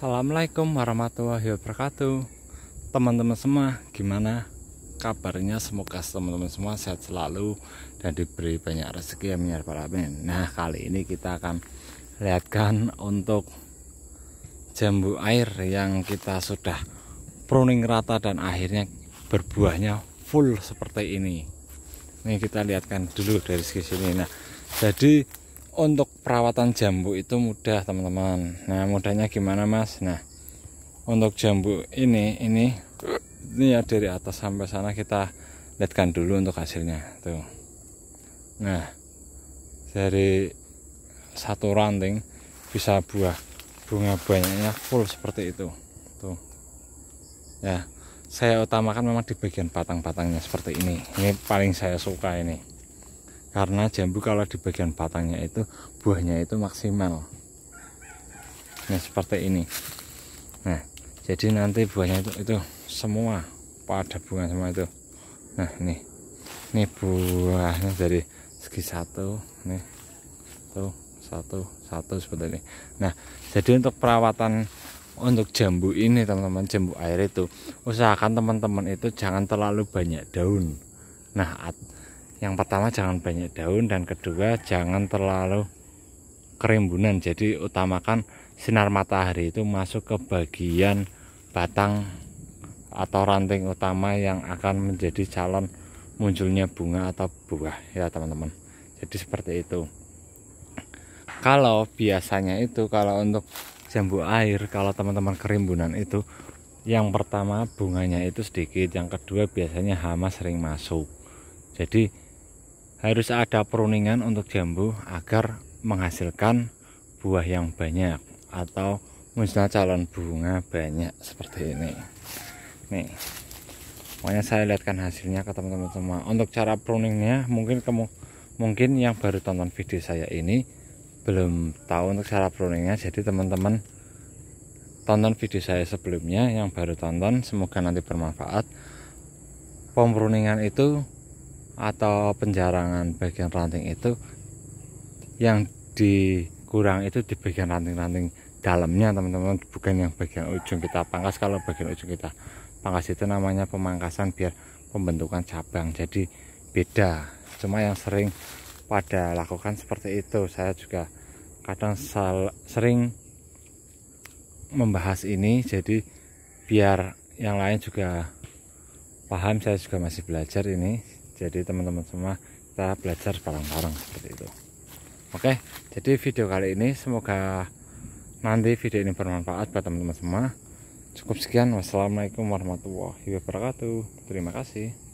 Assalamualaikum warahmatullahi wabarakatuh Teman-teman semua gimana kabarnya semoga teman-teman semua sehat selalu dan diberi banyak rezeki ya yang para men. Nah kali ini kita akan lihatkan untuk jambu air yang kita sudah pruning rata dan akhirnya berbuahnya full seperti ini Ini kita lihatkan dulu dari segi sini Nah jadi untuk perawatan jambu itu mudah teman-teman nah mudahnya gimana mas nah untuk jambu ini ini ini ya dari atas sampai sana kita lihatkan dulu untuk hasilnya tuh nah dari satu ranting bisa buah bunga banyaknya full seperti itu tuh ya saya utamakan memang di bagian batang-batangnya seperti ini ini paling saya suka ini karena jambu kalau di bagian batangnya itu buahnya itu maksimal nah seperti ini nah jadi nanti buahnya itu, itu semua pada bunga semua itu nah ini ini buahnya dari segi satu nih tuh satu satu seperti ini nah jadi untuk perawatan untuk jambu ini teman-teman jambu air itu usahakan teman-teman itu jangan terlalu banyak daun nah yang pertama jangan banyak daun dan kedua jangan terlalu kerimbunan jadi utamakan sinar matahari itu masuk ke bagian batang atau ranting utama yang akan menjadi calon munculnya bunga atau buah ya teman-teman jadi seperti itu kalau biasanya itu kalau untuk jambu air kalau teman-teman kerimbunan itu yang pertama bunganya itu sedikit yang kedua biasanya hama sering masuk jadi harus ada peruningan untuk jambu agar menghasilkan buah yang banyak atau musnah calon bunga banyak seperti ini nih pokoknya saya lihatkan hasilnya ke teman-teman semua untuk cara pruningnya mungkin kamu mungkin yang baru tonton video saya ini belum tahu untuk cara pruningnya jadi teman-teman tonton video saya sebelumnya yang baru tonton semoga nanti bermanfaat pemruningan itu atau penjarangan bagian ranting itu yang dikurang itu di bagian ranting-ranting dalamnya teman-teman bukan yang bagian ujung kita pangkas kalau bagian ujung kita pangkas itu namanya pemangkasan biar pembentukan cabang jadi beda cuma yang sering pada lakukan seperti itu saya juga kadang sering membahas ini jadi biar yang lain juga paham saya juga masih belajar ini jadi teman-teman semua kita belajar bareng-bareng seperti itu oke jadi video kali ini semoga nanti video ini bermanfaat buat teman-teman semua cukup sekian wassalamualaikum warahmatullahi wabarakatuh terima kasih